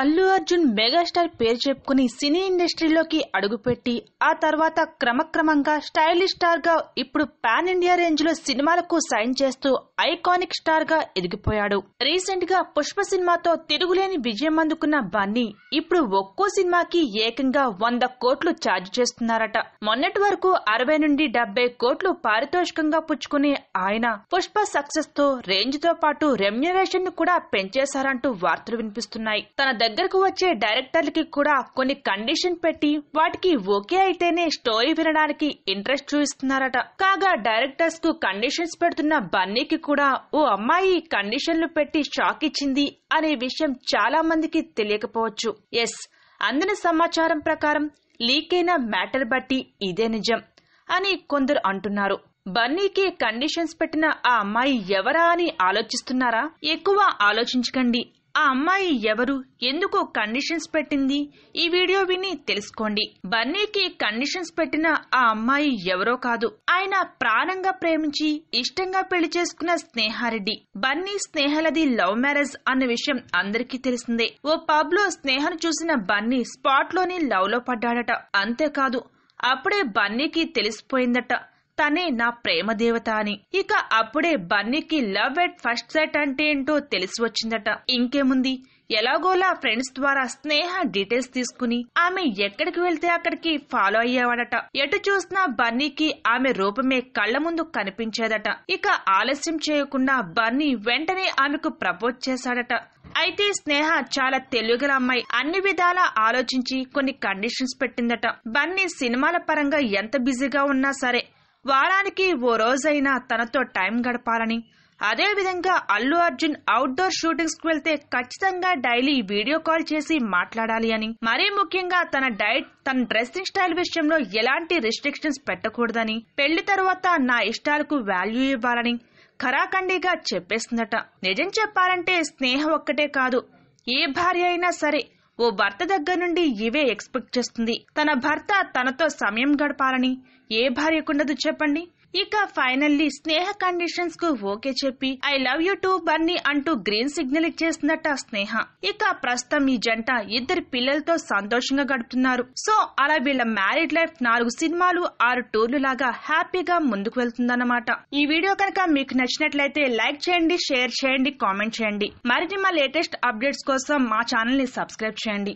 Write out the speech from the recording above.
Allu Arjun megastar పేరు చెప్పుకుని సినీ ఇండస్ట్రీలోకి అడుగుపెట్టి ఆ తర్వాత క్రమక్రమంగా స్టైలిష్ స్టార్గా ఇప్పుడు పాన్ ఇండియా రేంజ్లో సినిమాలకు సైన్ చేస్తూ ఐకానిక్ స్టార్ గా ఎదిగిపోయాడు రీసెంట్గా పుష్ప సినిమాతో తిరుగులేని విజయం అందుకున్న బన్నీ ఇప్పుడు ఒక్కో సినిమాకి ఏకంగా వంద కోట్లు ఛార్జ్ చేస్తున్నారట మొన్నటి వరకు అరవై నుండి డెబ్బై కోట్లు పారితోషికంగా పుచ్చుకునే ఆయన పుష్ప సక్సెస్ తో రేంజ్ తో పాటు రెమ్యునరేషన్ కూడా పెంచేశారంటూ వార్తలు వినిపిస్తున్నాయి తన దగ్గరకు వచ్చే డైరెక్టర్లకి కూడా కొన్ని కండిషన్ పెట్టి వాటికి ఓకే అయితేనే స్టోరీ వినడానికి ఇంట్రెస్ట్ చూపిస్తున్నారట కాగా డైరెక్టర్స్ కు కండిషన్స్ పెడుతున్న బన్నీకి కూడా ఓ అమ్మాయి కండిషన్లు పెట్టి షాక్ ఇచ్చింది అనే విషయం చాలా మందికి తెలియకపోవచ్చు ఎస్ అందిన సమాచారం ప్రకారం లీక్ అయిన మ్యాటర్ బట్టి ఇదే నిజం అని కొందరు అంటున్నారు బన్నీకి కండిషన్స్ పెట్టిన ఆ అమ్మాయి ఎవరా అని ఆలోచిస్తున్నారా ఎక్కువ ఆలోచించకండి ఆ అమ్మాయి ఎవరు ఎందుకు కండిషన్స్ పెట్టింది ఈ వీడియో విని తెలుసుకోండి బన్నీకి కండిషన్స్ పెట్టిన ఆ అమ్మాయి ఎవరో కాదు ఆయన ప్రాణంగా ప్రేమించి ఇష్టంగా పెళ్లి చేసుకున్న స్నేహారెడ్డి బన్నీ స్నేహలది లవ్ మ్యారేజ్ అన్న విషయం అందరికీ తెలిసిందే ఓ పబ్ లో స్నేహను చూసిన బన్నీ స్పాట్ లోని లవ్ లో పడ్డాడట అంతేకాదు అప్పుడే బన్నీకి తెలిసిపోయిందట తనే నా ప్రేమ దేవత అని ఇక అప్పుడే బన్నీకి లవ్ ఎట్ ఫస్ట్ సెట్ అంటే ఏంటో తెలిసి వచ్చిందట ఇంకేముంది ఎలాగోలా ఫ్రెండ్స్ ద్వారా స్నేహ డీటెయిల్స్ తీసుకుని ఆమె ఎక్కడికి వెళ్తే అక్కడికి ఫాలో అయ్యేవాడట ఎటు చూసినా బన్నీకి ఆమె రూపమే కళ్ల ముందు కనిపించేదట ఇక ఆలస్యం చేయకుండా బన్నీ వెంటనే ఆమెకు ప్రపోజ్ చేశాడట అయితే స్నేహ చాలా తెలుగుల అమ్మాయి అన్ని విధాలా ఆలోచించి కొన్ని కండిషన్స్ పెట్టిందట బన్నీ సినిమాల పరంగా ఎంత బిజీగా ఉన్నా సరే వారానికి ఓ రోజైనా తనతో టైం గడపాలని అదేవిధంగా అల్లు అర్జున్ అవుట్డోర్ షూటింగ్స్కి వెళ్తే ఖచ్చితంగా డైలీ వీడియో కాల్ చేసి మాట్లాడాలి అని మరీ ముఖ్యంగా తన డైట్ తన డ్రెస్సింగ్ స్టైల్ విషయంలో ఎలాంటి రిస్ట్రిక్షన్స్ పెట్టకూడదని పెళ్లి తర్వాత నా ఇష్టాలకు వాల్యూ ఇవ్వాలని ఖరాఖండిగా చెప్పేస్తుందట నిజం చెప్పాలంటే స్నేహం ఒక్కటే కాదు ఏ భార్య అయినా సరే ఓ భర్త దగ్గర నుండి ఇవే ఎక్స్పెక్ట్ చేస్తుంది తన భర్త తనతో సమయం గడపాలని ఏ భార్యకుండదు చెప్పండి ఇక ఫైనల్లీ స్నేహ కండిషన్స్ కు ఓకే చెప్పి I love you too Bunny అంటూ గ్రీన్ సిగ్నల్ ఇచ్చేస్తుందట స్నేహ ఇక ప్రస్తుతం ఈ జంట ఇద్దరు పిల్లలతో సంతోషంగా గడుపుతున్నారు సో అలా వీళ్ళ మ్యారీడ్ లైఫ్ నాలుగు సినిమాలు ఆరు టూర్లు లాగా హ్యాపీగా ముందుకు వెళ్తుందన్నమాట ఈ వీడియో కనుక మీకు నచ్చినట్లయితే లైక్ చేయండి షేర్ చేయండి కామెంట్ చేయండి మరిన్ని మా లేటెస్ట్ అప్డేట్స్ కోసం మా ఛానల్ ని సబ్స్క్రైబ్ చేయండి